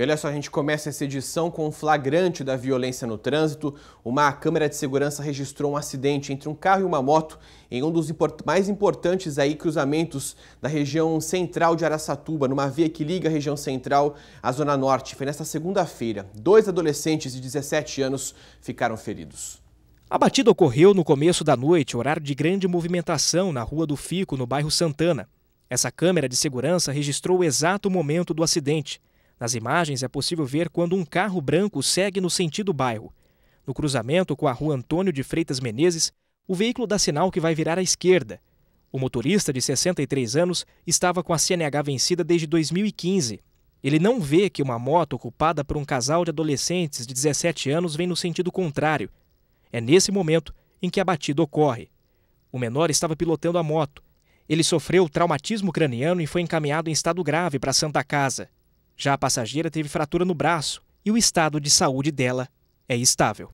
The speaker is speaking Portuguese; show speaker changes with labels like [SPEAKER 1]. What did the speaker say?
[SPEAKER 1] E olha só, a gente começa essa edição com um flagrante da violência no trânsito. Uma câmera de segurança registrou um acidente entre um carro e uma moto em um dos mais importantes aí cruzamentos da região central de Araçatuba, numa via que liga a região central à zona norte. Foi nesta segunda-feira. Dois adolescentes de 17 anos ficaram feridos.
[SPEAKER 2] A batida ocorreu no começo da noite, horário de grande movimentação na Rua do Fico, no bairro Santana. Essa câmera de segurança registrou o exato momento do acidente. Nas imagens é possível ver quando um carro branco segue no sentido bairro. No cruzamento com a rua Antônio de Freitas Menezes, o veículo dá sinal que vai virar à esquerda. O motorista, de 63 anos, estava com a CNH vencida desde 2015. Ele não vê que uma moto ocupada por um casal de adolescentes de 17 anos vem no sentido contrário. É nesse momento em que a batida ocorre. O menor estava pilotando a moto. Ele sofreu traumatismo craniano e foi encaminhado em estado grave para a Santa Casa. Já a passageira teve fratura no braço e o estado de saúde dela é estável.